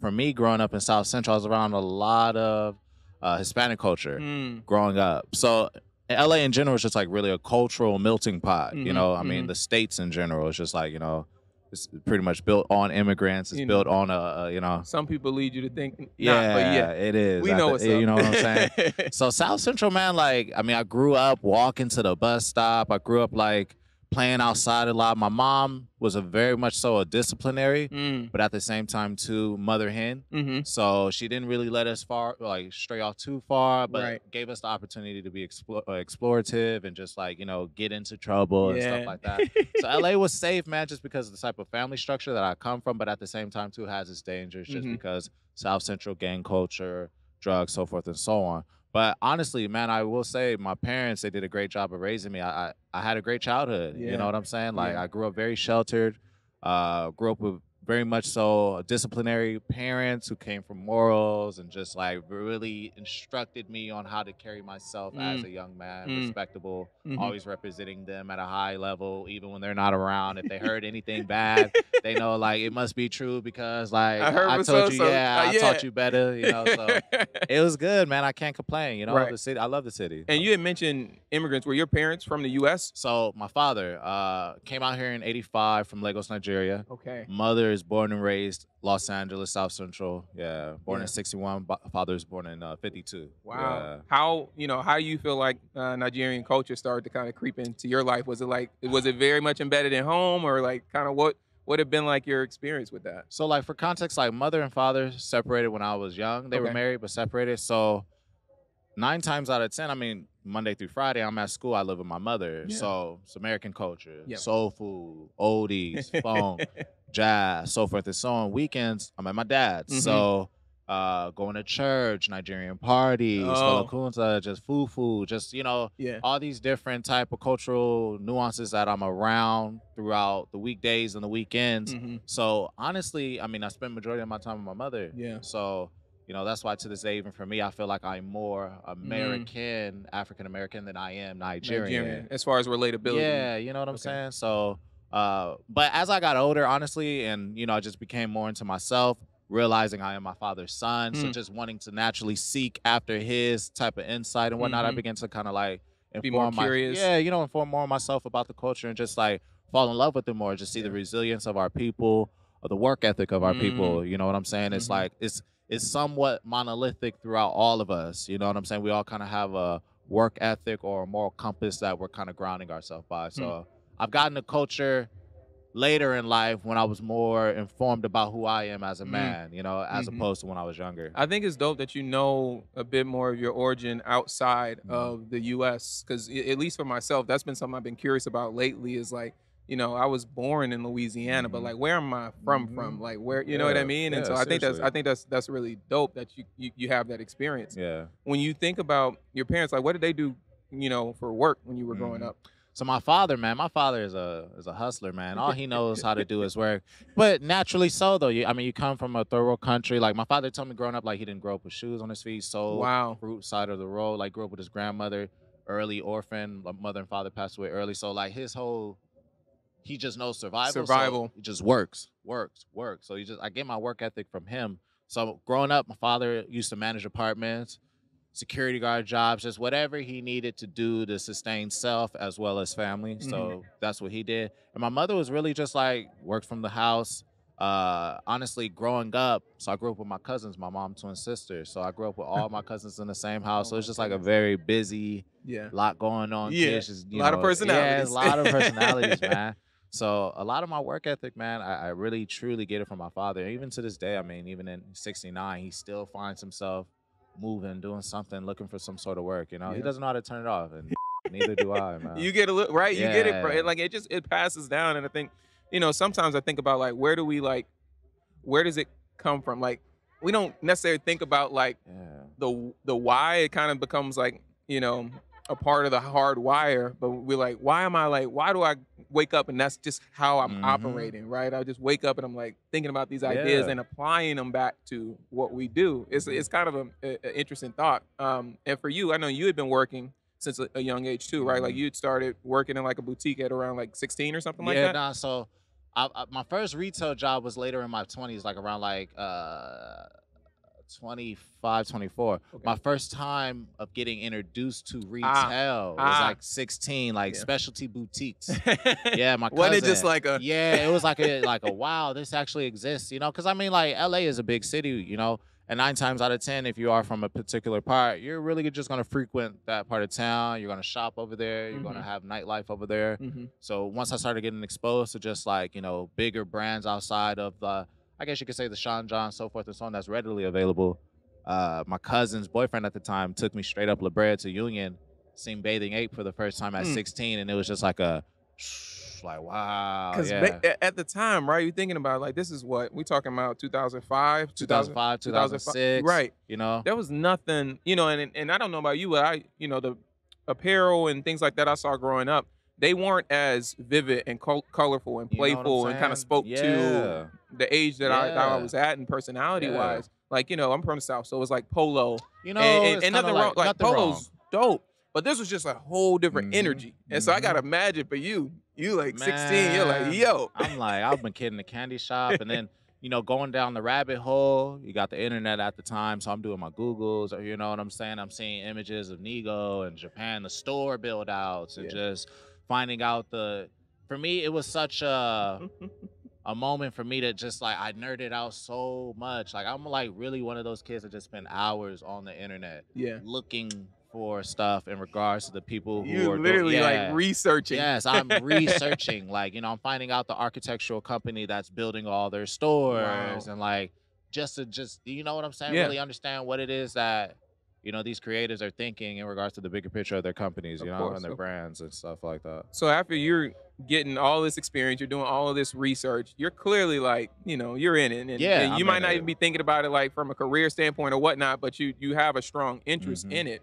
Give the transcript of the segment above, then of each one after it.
for me growing up in South Central, I was around a lot of uh, Hispanic culture mm. growing up. So LA in general is just like really a cultural melting pot. Mm-hmm, you know, I mm-hmm. mean, the states in general is just like, you know, it's pretty much built on immigrants. It's you built know, on a, uh, a, uh, you know. Some people lead you to think, yeah, yeah, it is. We I know th- what's eh, You know what I'm saying? so South Central, man, like, I mean, I grew up walking to the bus stop. I grew up like playing outside a lot. My mom was a very much so a disciplinary, mm. but at the same time too mother hen. Mm-hmm. So she didn't really let us far like stray off too far, but right. gave us the opportunity to be explo- uh, explorative and just like you know get into trouble yeah. and stuff like that. so LA was safe, man, just because of the type of family structure that I come from, but at the same time too has its dangers, just mm-hmm. because South Central gang culture, drugs, so forth and so on. But honestly, man, I will say my parents they did a great job of raising me. I I, I had a great childhood. Yeah. You know what I'm saying? Like yeah. I grew up very sheltered. Uh, grew up with very much so disciplinary parents who came from morals and just like really instructed me on how to carry myself mm. as a young man, mm. respectable, mm-hmm. always representing them at a high level, even when they're not around. If they heard anything bad, they know like it must be true because like I, I told so, you, so, yeah, uh, yeah, I taught you better, you know. So it was good, man. I can't complain. You know, right. the city. I love the city. And you had mentioned immigrants. Were your parents from the U.S.? So my father uh, came out here in '85 from Lagos, Nigeria. Okay. Mother born and raised Los Angeles, South Central. Yeah, born yeah. in '61. Father born in '52. Uh, wow. Yeah. How you know how you feel like uh, Nigerian culture started to kind of creep into your life? Was it like was it very much embedded in home, or like kind of what what have been like your experience with that? So like for context, like mother and father separated when I was young. They okay. were married but separated. So nine times out of ten, I mean Monday through Friday, I'm at school. I live with my mother. Yeah. So it's American culture, yep. soul food, oldies, phone jazz, so forth and so on. Weekends, I'm at my dad's. Mm-hmm. So uh, going to church, Nigerian parties, oh. just fufu, just you know, yeah. all these different type of cultural nuances that I'm around throughout the weekdays and the weekends. Mm-hmm. So honestly, I mean, I spend majority of my time with my mother. Yeah. So you know, that's why to this day, even for me, I feel like I'm more mm. American, mm. African American than I am Nigerian. Nigerian. As far as relatability. Yeah, you know what I'm okay. saying. So uh, but as I got older, honestly, and you know, I just became more into myself, realizing I am my father's son. Mm. So hmm. just wanting to naturally seek after his type of insight and whatnot, mm-hmm. I began to kind of like be more curious. yeah, you know, inform more myself about the culture and just like fall in love with it more. Just see yeah. the resilience of our people, or the work ethic of our mm. people. You know what I'm saying? It's mm-hmm. like it's it's somewhat monolithic throughout all of us. You know what I'm saying? We all kind of have a work ethic or a moral compass that we're kind of grounding ourselves by. Hmm. So. Mm I've gotten a culture later in life when I was more informed about who I am as a mm-hmm. man, mm you know, as mm-hmm. opposed to when I was younger. I think it's dope that you know a bit more of your origin outside mm of the US cuz at least for myself that's been something I've been curious about lately is like you know, I was born in Louisiana, but mm-hmm. like, where am I from? From like, where you know yeah. what I mean? And yeah, so I seriously. think that's I think that's that's really dope that you, you you have that experience. Yeah. When you think about your parents, like, what did they do? You know, for work when you were growing up. So my father, man, my father is a is a hustler, man. All he knows how to do is work. But naturally so though. You, I mean, you come from a third world country. Like my father told me growing up, like he didn't grow up with shoes on his feet. So wow. fruit side of the road. Like grew up with his grandmother, early orphan. mother and father passed away early. So like his whole he just knows survival. Survival. So he just works, works, works. So he just I get my work ethic from him. So growing up, my father used to manage apartments security guard jobs, just whatever he needed to do to sustain self as well as family. Mm-hmm. So that's what he did. And my mother was really just like worked from the house. Uh, honestly, growing up, so I grew up with my cousins, my mom, twin sisters. So I grew up with all my cousins in the same oh house. So it's just like a very busy, yeah, lot going on. Yeah, kids, just, a lot know, of personalities. Yeah, a lot of personalities, man. So a lot of my work ethic, man, I, I, really truly get it from my father. Even to this day, I mean, even in '69, he still finds himself moving, doing something, looking for some sort of work. You know, yeah. he doesn't know how to turn it off, and neither do I, man. You get a little right. Yeah. You get it, bro. It, like it just it passes down, and I think you know sometimes I think about like where do we like where does it come from? Like we don't necessarily think about like yeah. the the why. It kind of becomes like you know a part of the hard wire, but we're like, why am I like, why do I wake up and that's just how I'm mm-hmm. operating, right? I just wake up and I'm like thinking about these ideas yeah. and applying them back to what we do. It's it's kind of an interesting thought. Um, and for you, I know you had been working since a, a young age too, right? Mm-hmm. Like you'd started working in like a boutique at around like 16 or something yeah, like that. Yeah, so I, I, my first retail job was later in my 20s, like around like. Uh, 25, 24. Okay. My first time of getting introduced to ah. retail ah, was ah. like 16, like yeah. specialty boutiques. yeah, my cousin. Wasn't it just like a Yeah, it was like a like a wow, this actually exists, you know, cuz I mean like LA is a big city, you know. And 9 times out of 10 if you are from a particular part, you're really just going to frequent that part of town, you're going to shop over there, you're mm-hmm. going to have nightlife over there. Mm-hmm. So once I started getting exposed to just like, you know, bigger brands outside of the I guess you could say the Sean John, so forth and so on, that's readily available. Uh, my cousin's boyfriend at the time took me straight up La Brea to Union, seen Bathing Ape for the first time at mm. 16, and it was just like a, like wow. Because yeah. ba- at the time, right, you're thinking about like this is what we talking about 2005, 2005, 2006, 2005, right? You know, there was nothing, you know, and and I don't know about you, but I, you know, the apparel and things like that I saw growing up they weren't as vivid and co- colorful and playful you know and kind of spoke yeah. to the age that, yeah. I, that, I, was at and personality yeah. wise. Like you know, I'm from the south, so it was like polo. You know, and, and, and nothing like, wrong. Like nothing polo's wrong. dope, but this was just a whole different mm-hmm. energy. And mm-hmm. so I gotta mm-hmm. imagine for you, you like Man, 16, you're like, yo. I'm like, I've been kidding the candy shop, and then. You know, going down the rabbit hole, you got the internet at the time, so I'm doing my Googles, or you know what I'm saying? I'm seeing images of Nigo and Japan, the store build outs, and just finding out the for me it was such a a moment for me to just like I nerded out so much. Like I'm like really one of those kids that just spend hours on the internet, yeah, looking for stuff in regards to the people who you are literally doing, yeah. like researching. Yes, I'm researching. like you know, I'm finding out the architectural company that's building all their stores wow. and like just to just you know what I'm saying. Yeah. Really understand what it is that you know these creators are thinking in regards to the bigger picture of their companies, you of know, course. and their brands and stuff like that. So after you're getting all this experience, you're doing all of this research, you're clearly like, you know, you're in it, and, yeah, and you I'm might not it. even be thinking about it like from a career standpoint or whatnot, but you you have a strong interest mm-hmm. in it.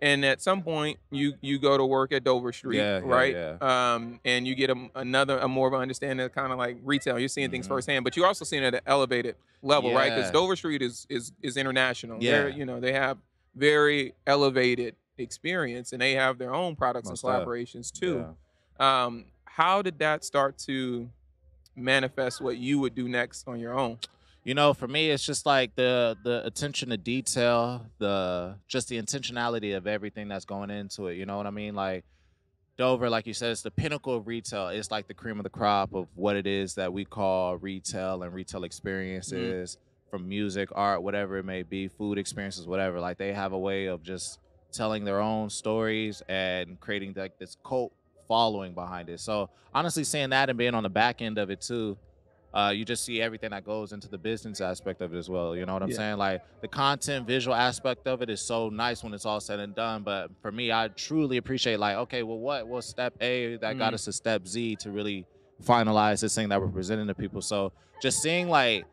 And at some point, you you go to work at Dover Street, yeah, right? Yeah, yeah. Um, and you get a, another a more of an understanding of kind of like retail. You're seeing mm-hmm. things firsthand, but you're also seeing it at an elevated level, right? Because Dover Street is is is international. Yeah. They're, you know, they have very elevated experience and they have their own products Most and collaborations that. too. Yeah. Um, how did that start to manifest what you would do next on your own? You know, for me, it's just like the the attention to detail, the just the intentionality of everything that's going into it. You know what I mean? Like Dover, like you said, it's the pinnacle of retail. It's like the cream of the crop of what it is that we call retail and retail mm-hmm. experiences. Mm-hmm from music, art, whatever it may be, food experiences, whatever. Like they have a way of just telling their own stories and creating like this cult following behind it. So honestly, seeing that and being on the back end of it too, uh, you just see everything that goes into the business aspect of it as well. You know what I'm yeah. saying? Like the content, visual aspect of it is so nice when it's all said and done. But for me, I truly appreciate like, okay, well, what was step A that mm. got us to step Z to really finalize this thing that we're presenting to people? So just seeing like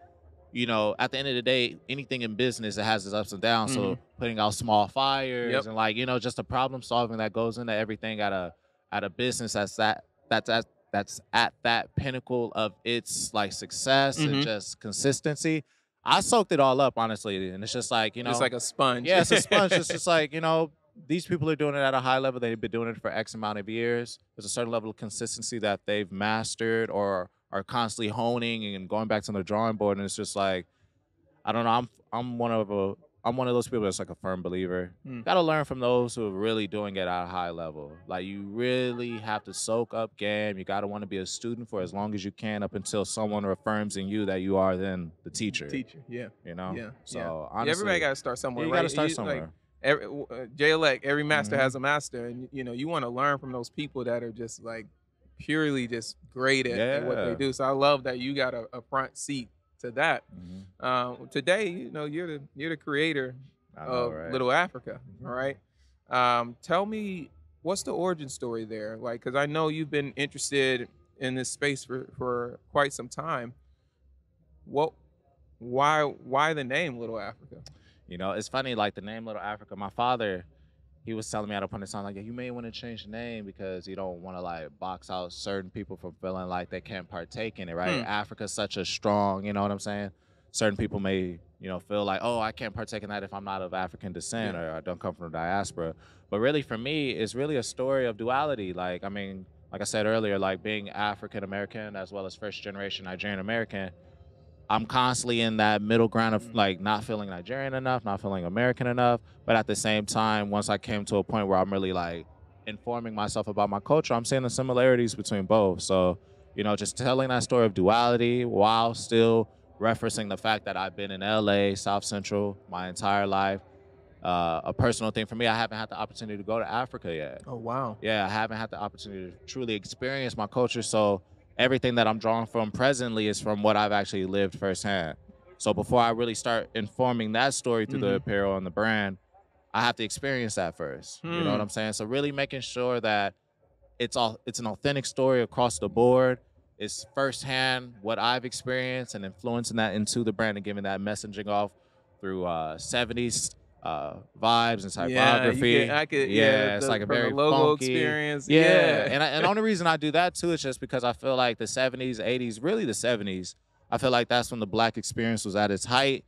you know, at the end of the day, anything in business it has its ups and downs. Mm-hmm. So putting out small fires yep. and like you know, just the problem solving that goes into everything at a at a business that's that that's at that's at that pinnacle of its like success mm-hmm. and just consistency. I soaked it all up honestly, and it's just like you know, it's like a sponge. Yeah, it's a sponge. it's just like you know, these people are doing it at a high level. They've been doing it for X amount of years. There's a certain level of consistency that they've mastered or are constantly honing and going back to the drawing board. And it's just like, I don't know. I'm I'm one of a I'm one of those people that's like a firm believer. Mm. Got to learn from those who are really doing it at a high level. Like you really have to soak up game. You got to want to be a student for as long as you can up until someone affirms in you that you are then the mm-hmm. teacher. Teacher, yeah. You know. Yeah. So yeah. honestly, everybody got to start somewhere. You right? got to start you, somewhere. Like, every, uh, elect every master mm-hmm. has a master, and you know you want to learn from those people that are just like purely just great at, yeah. at, what they do. So I love that you got a, a front seat to that. Mm-hmm. Um, today, you know, you're the you're the creator know, of right? Little Africa. Mm-hmm. All right. Um, tell me what's the origin story there? Like, because I know you've been interested in this space for, for quite some time. What, why, why the name Little Africa? You know, it's funny. Like the name Little Africa. My father he was telling me at a point in time like, yeah, you may want to change the name because you don't want to like box out certain people from feeling like they can't partake in it, right? Mm. Africa's such a strong, you know what I'm saying? Certain people may, you know, feel like, oh, I can't partake in that if I'm not of African descent yeah. or I don't come from the diaspora. But really, for me, it's really a story of duality. Like, I mean, like I said earlier, like being African American as well as first generation Nigerian American, I'm constantly in that middle ground of mm-hmm. like not feeling Nigerian enough, not feeling American enough. But at the same time, once I came to a point where I'm really like informing myself about my culture, I'm seeing the similarities between both. So, you know, just telling that story of duality while still referencing the fact that I've been in LA, South Central, my entire life. Uh, a personal thing for me, I haven't had the opportunity to go to Africa yet. Oh, wow. Yeah, I haven't had the opportunity to truly experience my culture. So, everything that I'm drawing from presently is from what I've actually lived firsthand. So before I really start informing that story through mm-hmm. the apparel and the brand, I have to experience that first. Mm. You know what hmm. I'm saying? So really making sure that it's all it's an authentic story across the board. It's firsthand what I've experienced and influencing that into the brand and giving that messaging off through uh, 70s uh, vibes and typography. Yeah, I could, yeah, yeah it's like a very logo funky. experience. Yeah, yeah. and I, and the only reason I do that too is just because I feel like the '70s, '80s, really the '70s. I feel like that's when the black experience was at its height.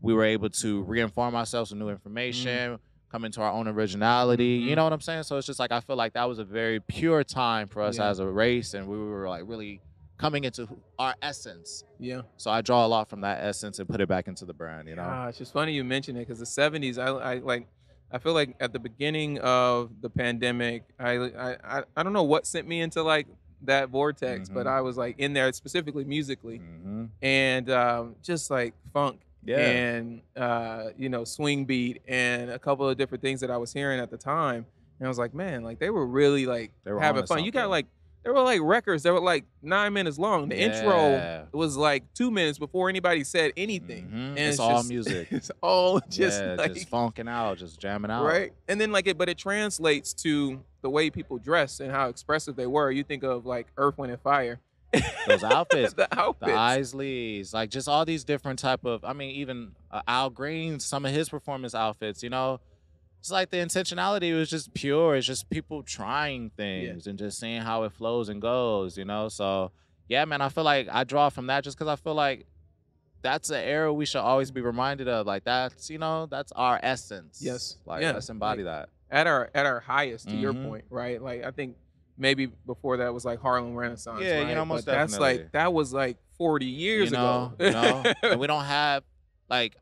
We were able to reinform ourselves with new mm-hmm. information, mm. come into our own originality. Mm-hmm. You know what I'm saying? So it's just like I feel like that was a very pure time for us yeah. as a race, and we were like really coming into our essence. Yeah. So I draw a lot from that essence and put it back into the brand. You know. Ah, it's just funny you mentioned it because the '70s. I, I like. I feel like at the beginning of the pandemic, I I, I don't know what sent me into like that vortex, mm-hmm. but I was like in there specifically musically, mm-hmm. and um, just like funk yeah. and uh, you know swing beat and a couple of different things that I was hearing at the time, and I was like, man, like they were really like they were having fun. Something. You got like there were like records that were like nine minutes long. The yeah. intro was like two minutes before anybody said anything. Mm-hmm. And it's, it's all just, music. It's all just yeah, like, just funking out, just jamming out. Right. And then like it, but it translates to the way people dress and how expressive they were. You think of like Earth, Wind, and Fire. Those outfits, the outfits, the Isleys, like just all these different type of. I mean, even uh, Al Green, some of his performance outfits. You know, it's like the intentionality was just pure. It's just people trying things yeah. and just seeing how it flows and goes, you know? So, yeah, man, I feel like I draw from that just because I feel like that's an era we should always be reminded of. Like, that's, you know, that's our essence. Yes. Like, yeah. let's embody like, that. At our at our highest, to mm-hmm. your point, right? Like, I think maybe before that was like Harlem Renaissance. Yeah, right? you know, most but definitely. That's like, that was like 40 years you know, ago. you know, and we don't have, like,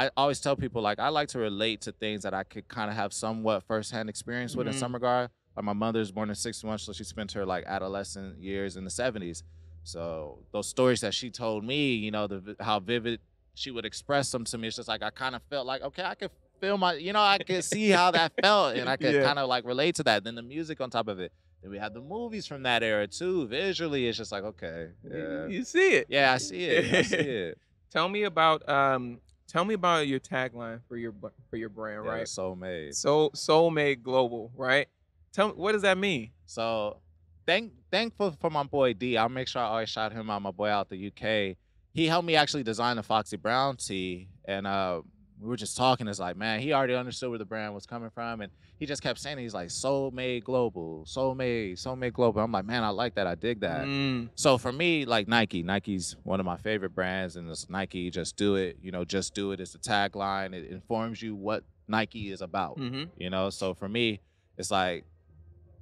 I always tell people like I like to relate to things that I could kind of have somewhat firsthand experience with mm-hmm. in some regard. Like my mother's born in '61, so she spent her like adolescent years in the '70s. So those stories that she told me, you know, the how vivid she would express them to me. It's just like I kind of felt like okay, I could feel my, you know, I could see how that felt, and I could yeah. kind of like relate to that. Then the music on top of it. Then we had the movies from that era too. Visually, it's just like okay, yeah. you see it. Yeah, I see it. I see it. Tell me about um, Tell me about your tagline for your for your brand, yeah, right? Soul made. so soul made global, right? Tell me what does that mean? So, thank thankful for my boy D. I'll make sure I always shout him out. My boy out the UK. He helped me actually design the Foxy Brown tee, and uh, we were just talking. It's like, man, he already understood where the brand was coming from, and he just kept saying, he's like, "Soul made global, soul made, soul made global." I'm like, man, I like that. I dig that. Mm. So for me, like Nike, Nike's one of my favorite brands, and it's Nike. Just do it. You know, just do it. It's the tagline. It informs you what Nike is about. Mm-hmm. You know, so for me, it's like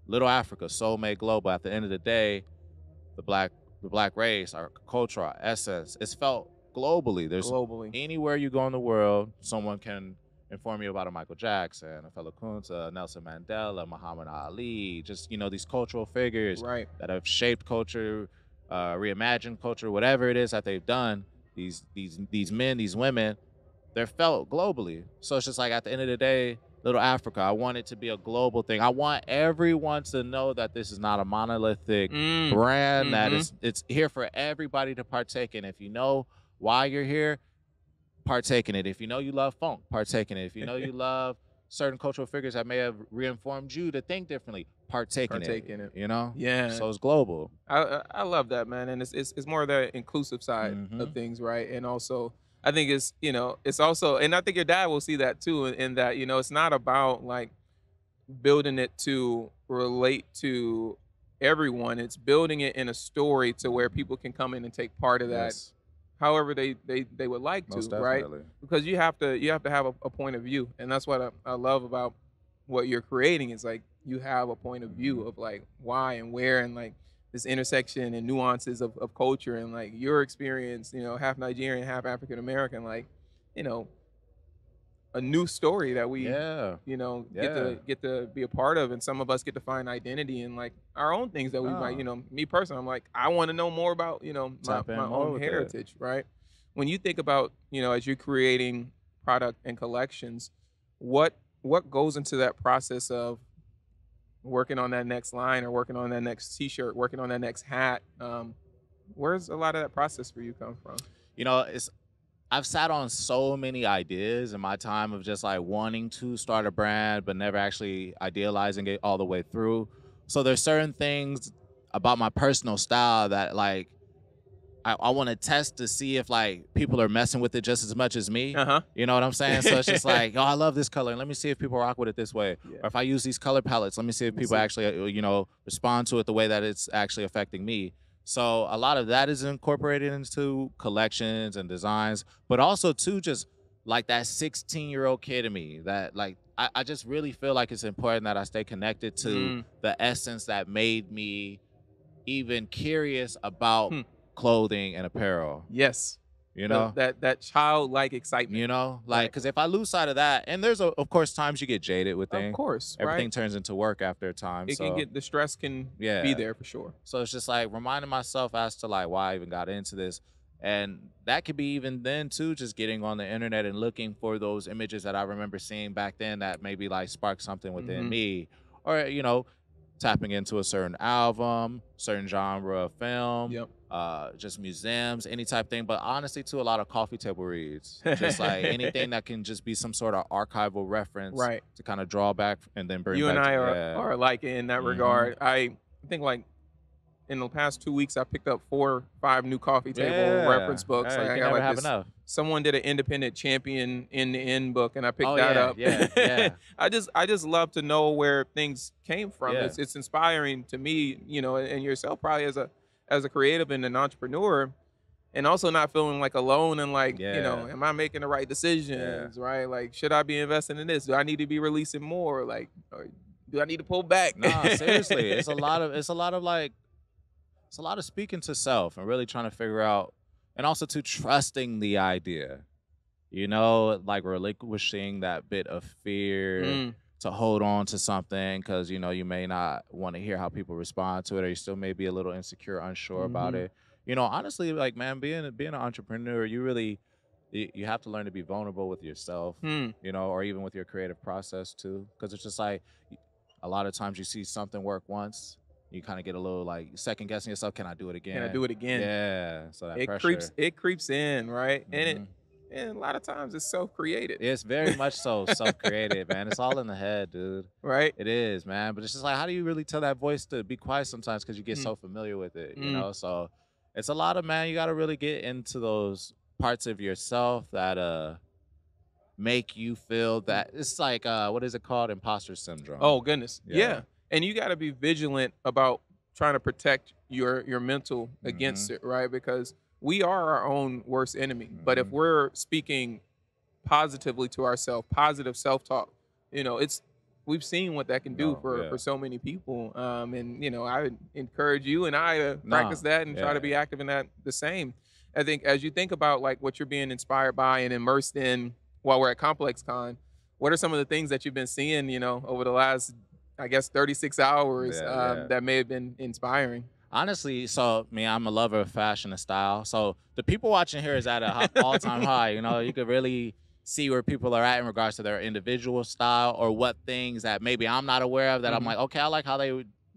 Little Africa, soul made global. At the end of the day, the black the black race, our culture, our essence, it's felt globally. There's globally. anywhere you go in the world, someone can inform you about a Michael Jackson, a Fela Kunta, Nelson Mandela, Muhammad Ali, just you know these cultural figures right. that have shaped culture, uh, reimagined culture, whatever it is that they've done. These these these men, these women, they're felt globally. So it's just like at the end of the day, Little Africa. I want it to be a global thing. I want everyone to know that this is not a monolithic mm. brand. Mm-hmm. That is, it's here for everybody to partake in. If you know while you're here, partake in it. If you know you love funk, partake in it. If you know you love certain cultural figures that may have reinformed you to think differently, partake, partake in, it, in it. You know? Yeah. So it's global. I I love that, man. And it's it's, it's more the inclusive side mm-hmm. of things, right? And also I think it's you know, it's also and I think your dad will see that too, in, in that, you know, it's not about like building it to relate to everyone. It's building it in a story to where mm-hmm. people can come in and take part of that yes however they they, they would like Most to, definitely. right? Because you have to you have to have a, a point of view, and that's what I, I, love about what you're creating is like you have a point of view mm-hmm. of like why and where and like this intersection and nuances of, of culture and like your experience, you know, half Nigerian, half African American, like you know a new story that we yeah. you know yeah. get to get to be a part of and some of us get to find identity in like our own things that we might ah. you know me personally i'm like i want to know more about you know my, my own heritage it. right when you think about you know as you're creating product and collections what what goes into that process of working on that next line or working on that next t-shirt working on that next hat um, where's a lot of that process for you come from you know it's I've sat on so many ideas in my time of just like wanting to start a brand, but never actually idealizing it all the way through. So there's certain things about my personal style that like I, I want to test to see if like people are messing with it just as much as me. Uh-huh. You know what I'm saying? So it's just like, oh, I love this color. Let me see if people rock with it this way. Yeah. Or if I use these color palettes, let me see if people see. actually, uh, you know, respond to it the way that it's actually affecting me. So a lot of that is incorporated into collections and designs, but also too just like that 16 year old kid in me that like I, I, just really feel like it's important that I stay connected to mm. the essence that made me even curious about hmm. clothing and apparel. Yes you know the, that that childlike excitement you know like because right. if i lose sight of that and there's a, of course times you get jaded with things of course everything right? turns into work after a time it so. can get the stress can yeah. be there for sure so it's just like reminding myself as to like why i even got into this and that could be even then too just getting on the internet and looking for those images that i remember seeing back then that maybe like sparked something within mm -hmm. me or you know tapping into a certain album, certain genre of film, yep. uh, just museums, any type thing. But honestly, to a lot of coffee table reads, just like anything that can just be some sort of archival reference, right. To kind of draw back and then bring. You and I are, yeah. are in that mm -hmm. regard. I think like in the past two weeks, I picked up four, five new coffee table yeah. reference books. Right, like I Never like this. Enough. Someone did an independent champion in the end book, and I picked oh, that yeah, up. Yeah, yeah. I just, I just love to know where things came from. Yeah. It's, it's inspiring to me, you know, and yourself probably as a, as a creative and an entrepreneur, and also not feeling like alone and like, you know, am I making the right decisions? Right? Like, should I be investing in this? Do I need to be releasing more? Like. Or, do I need to pull back? nah, seriously, it's a lot of it's a lot of like it's a lot of speaking to self and really trying to figure out, and also to trusting the idea, you know, like relinquishing that bit of fear. Mm. To hold on to something because you know you may not want to hear how people respond to it, or you still may be a little insecure, unsure mm-hmm. about it. You know, honestly, like man, being being an entrepreneur, you really you have to learn to be vulnerable with yourself, mm. you know, or even with your creative process too. Because it's just like a lot of times you see something work once you kind of get a little like second guessing yourself. Can I do it again? Can I do it again? Yeah. So that it pressure. creeps it creeps in, right? Mm-hmm. And it and a lot of times it's self created. It's very much so self created, man. It's all in the head, dude. Right? It is, man. But it's just like, how do you really tell that voice to be quiet sometimes because you get mm. so familiar with it, you mm. know? So it's a lot of, man, you got to really get into those parts of yourself that, uh, make you feel that it's like uh what is it called imposter syndrome oh goodness yeah, yeah and you got to be vigilant about trying to protect your your mental mm-hmm. against it, right? Because we are our own worst enemy. Mm-hmm. But if mm-hmm. we're speaking positively to ourselves, positive self-talk, you know, it's we've seen what that can do no, for, yeah. for so many people. Um, and you know, I encourage you and I to nah, practice that and yeah. try to be active in that the same. I think as you think about like what you're being inspired by and immersed in while we're at Complex Con, what are some of the things that you've been seeing, you know, over the last I guess 36 hours yeah, um, yeah. that may have been inspiring? Honestly, so me, I'm a lover of fashion and style. So the people watching here is at an all-time high. You know, you could really see where people are at in regards to their individual style or what things that maybe I'm not aware of that mm-hmm. I'm like, okay, I like how they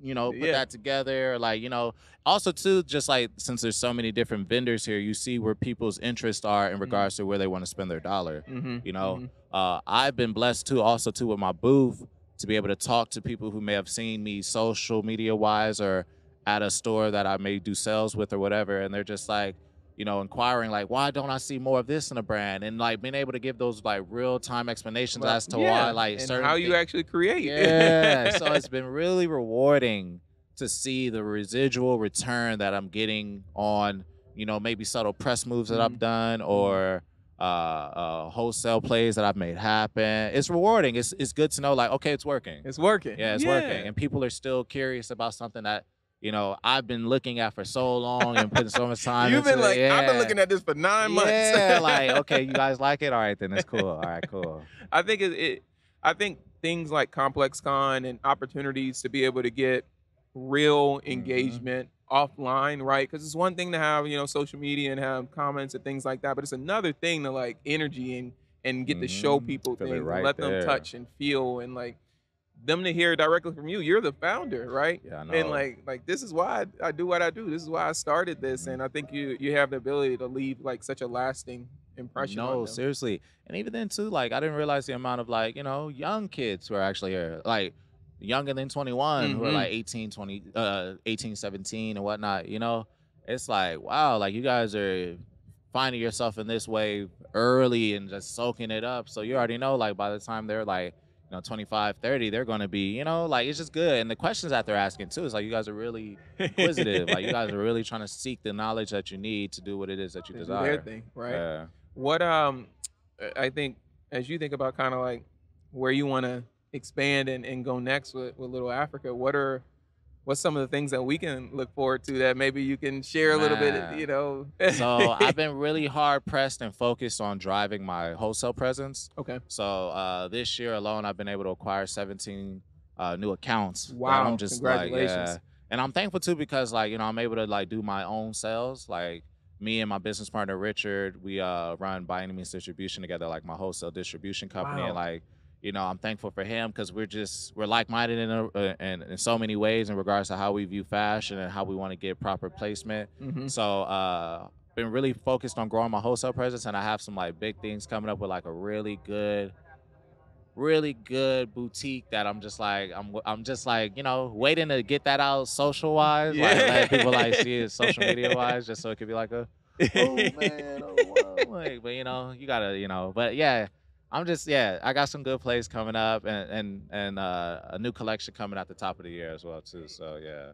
you know, put yeah. that together. Like, you know, also too, just like since there's so many different vendors here, you see where people's interests are in mm-hmm. regards mm-hmm. to where they want to spend their dollar. Mm-hmm. You know, mm-hmm. uh, I've been blessed too, also too, with my booth to be able to talk to people who may have seen me social media wise or at a store that I may do sales with or whatever. And they're just like, you know, inquiring like, why don't I see more of this in a brand? And like being able to give those like real time explanations well, as to yeah. why, like, and certain how you things. actually create. Yeah. so it's been really rewarding to see the residual return that I'm getting on, you know, maybe subtle press moves that mm-hmm. I've done or uh, uh, wholesale plays that I've made happen. It's rewarding. It's it's good to know like okay, it's working. It's working. Yeah, it's yeah. working, and people are still curious about something that you know, I've been looking at for so long and putting so much time. You've been like, yeah. I've been looking at this for nine months. Yeah, like, okay, you guys like it? All right, then it's cool. All right, cool. I think it, it I think things like Complex Con and opportunities to be able to get real mm-hmm. engagement mm-hmm. offline, right? Because it's one thing to have you know social media and have comments and things like that, but it's another thing to like energy and and get mm-hmm. to show mm-hmm. people feel things, right let there. them touch and feel and like them to hear directly from you. You're the founder, right? Yeah, I know. And like like this is why I, I do what I do. This is why I started this, mm-hmm. and I think you you have the ability to leave like such a lasting impression. No, seriously, and even then too, like I didn't realize the amount of like you know young kids who are actually here, like younger than 21 mm-hmm. who are mm-hmm. like 18, 20, uh, 18, 17 and whatnot, you know? It's like, wow, like you guys are finding yourself in this way early and just soaking it up. So you already know, like, by the time they're like, you know, 25, 30, they're going to be, you know, like, it's just good. And the questions that they're asking, too, is like, you guys are really inquisitive. like, you guys are really trying to seek the knowledge that you need to do what it is that you desire. Do thing, right? Yeah. What, um, I think, as you think about kind of like where you want to expand and, and go next with, with Little Africa? What are what's some of the things that we can look forward to that maybe you can share a little bit you know so i've been really hard pressed and focused on driving my wholesale presence okay so uh, this year alone i've been able to acquire 17 uh, new accounts wow i'm just Congratulations. like yeah. and i'm thankful too because like you know i'm able to like do my own sales like me and my business partner richard we uh, run buying any means distribution together like my wholesale distribution company wow. and like you know, I'm thankful for him because we're just we're like-minded in, a, uh, in, in so many ways in regards to how we view fashion and how we want to get proper placement. Mm-hmm. So, uh, been really focused on growing my wholesale presence, and I have some like big things coming up with like a really good, really good boutique that I'm just like I'm I'm just like you know waiting to get that out social wise, yeah. like let people like see it social media wise, just so it could be like a oh man, oh wow, like, but you know you gotta you know, but yeah I'm just yeah, I got some good plays coming up and and and uh, a new collection coming out the top of the year as well too. So yeah.